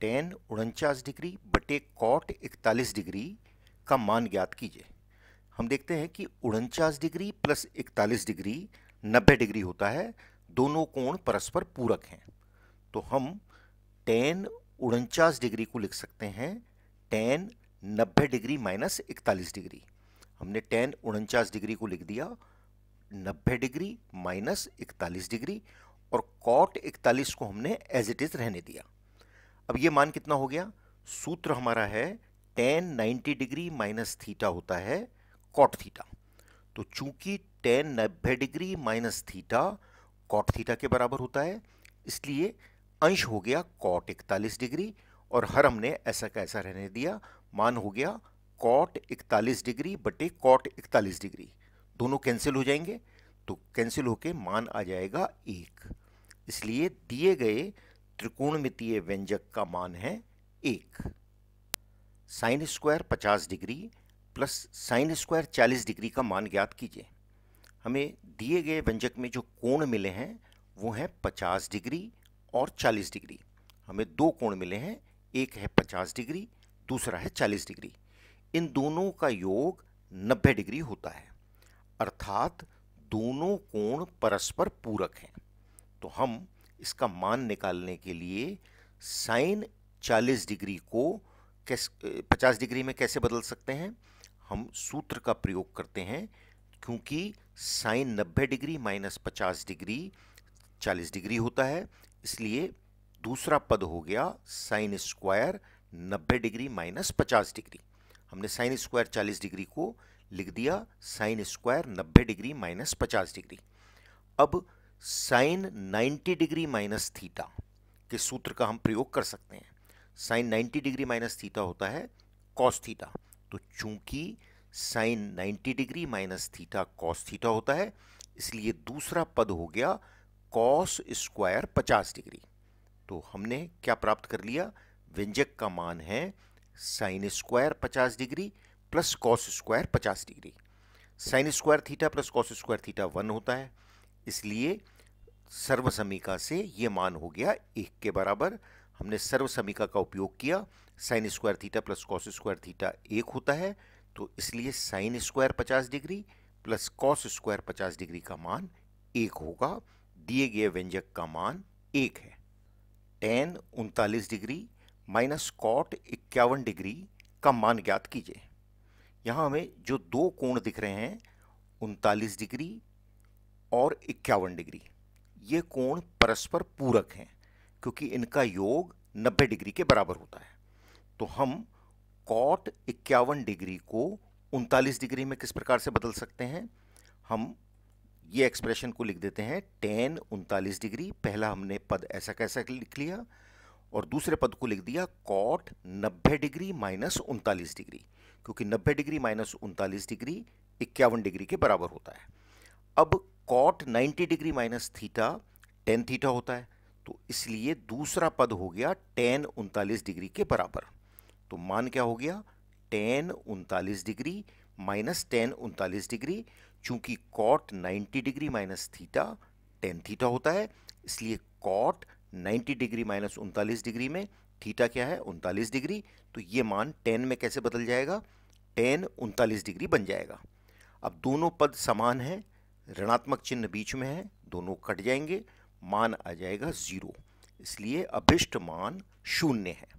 ten उनचास degree बटे cot इकतालीस डिग्री का मान ज्ञात कीजिए हम देखते हैं कि उनचास डिग्री प्लस इकतालीस डिग्री नब्बे डिग्री होता है दोनों कोण परस्पर पूरक हैं तो हम टेन उनचास डिग्री को लिख सकते हैं टेन नब्बे डिग्री माइनस इकतालीस डिग्री हमने टेन उनचास डिग्री को लिख दिया नब्बे डिग्री माइनस इकतालीस डिग्री और कॉट इकतालीस को हमने एज इट इज़ रहने दिया अब ये मान कितना हो गया सूत्र हमारा है टेन 90 डिग्री माइनस थीटा होता है कॉट थीटा तो चूंकि टेन नब्बे degree minus theta cot theta के बराबर होता है इसलिए अंश हो गया कॉट इकतालीस डिग्री और हर हमने ऐसा का ऐसा रहने दिया मान हो गया कॉट इकतालीस डिग्री बटे कॉट इकतालीस डिग्री दोनों कैंसिल हो जाएंगे तो कैंसिल होके मान आ जाएगा एक इसलिए दिए गए त्रिकोणमितीय व्यंजक का मान है एक साइन स्क्वायर पचास डिग्री प्लस साइन स्क्वायर चालीस डिग्री का मान ज्ञात कीजिए हमें दिए गए व्यंजक में जो कोण मिले हैं वो हैं पचास डिग्री और चालीस डिग्री हमें दो कोण मिले हैं एक है पचास डिग्री दूसरा है चालीस डिग्री इन दोनों का योग नब्बे डिग्री होता है अर्थात दोनों कोण परस्पर पूरक हैं तो हम इसका मान निकालने के लिए साइन 40 डिग्री को कैस 50 डिग्री में कैसे बदल सकते हैं हम सूत्र का प्रयोग करते हैं क्योंकि sine 90 degree minus 50 degree 40 degree होता है इसलिए दूसरा पद हो गया sine square 90 degree minus 50 degree हमने साइन स्क्वायर 40 डिग्री को लिख दिया sine square 90 degree minus 50 degree अब साइन 90 डिग्री माइनस थीटा के सूत्र का हम प्रयोग कर सकते हैं साइन 90 डिग्री माइनस थीटा होता है कॉस थीटा तो चूंकि sine 90 degree minus theta cos theta होता है इसलिए दूसरा पद हो गया कॉस स्क्वायर 50 डिग्री तो हमने क्या प्राप्त कर लिया व्यंजक का मान है sine square 50 degree plus cos square 50 degree sine square theta plus cos square theta one होता है इसलिए सर्वसमीका से ये मान हो गया एक के बराबर हमने सर्वसमीका का उपयोग किया sine square theta plus cos square theta एक होता है तो इसलिए साइन स्क्वायर पचास डिग्री प्लस कॉस स्क्वायर पचास डिग्री का मान एक होगा दिए गए व्यंजक का मान एक है टेन उनतालीस डिग्री माइनस कॉट इक्यावन डिग्री का मान ज्ञात कीजिए यहाँ हमें जो दो कोण दिख रहे हैं उनतालीस डिग्री और इक्यावन डिग्री ये कोण परस्पर पूरक हैं क्योंकि इनका योग 90 डिग्री के बराबर होता है तो हम कॉट इक्यावन डिग्री को उनतालीस डिग्री में किस प्रकार से बदल सकते हैं हम ये एक्सप्रेशन को लिख देते हैं टेन उनतालीस डिग्री पहला हमने पद ऐसा कैसा लिख लिया और दूसरे पद को लिख दिया कॉट नब्बे डिग्री माइनस उनतालीस डिग्री क्योंकि नब्बे डिग्री माइनस उनतालीस डिग्री इक्यावन डिग्री के बराबर होता है अब cot 90 degree minus theta tan theta होता है तो इसलिए दूसरा पद हो गया टेन उनतालीस डिग्री के बराबर तो मान क्या हो गया टेन उनतालीस डिग्री माइनस टेन उनतालीस डिग्री चूंकि cot 90 degree minus theta tan theta होता है इसलिए कॉट 90 डिग्री माइनस उनतालीस डिग्री में थीटा क्या है उनतालीस डिग्री तो ये मान टेन में कैसे बदल जाएगा टेन उनतालीस डिग्री बन जाएगा अब दोनों पद समान हैं ऋणात्मक चिन्ह बीच में है दोनों कट जाएंगे मान आ जाएगा ज़ीरो इसलिए अभिष्ट मान शून्य है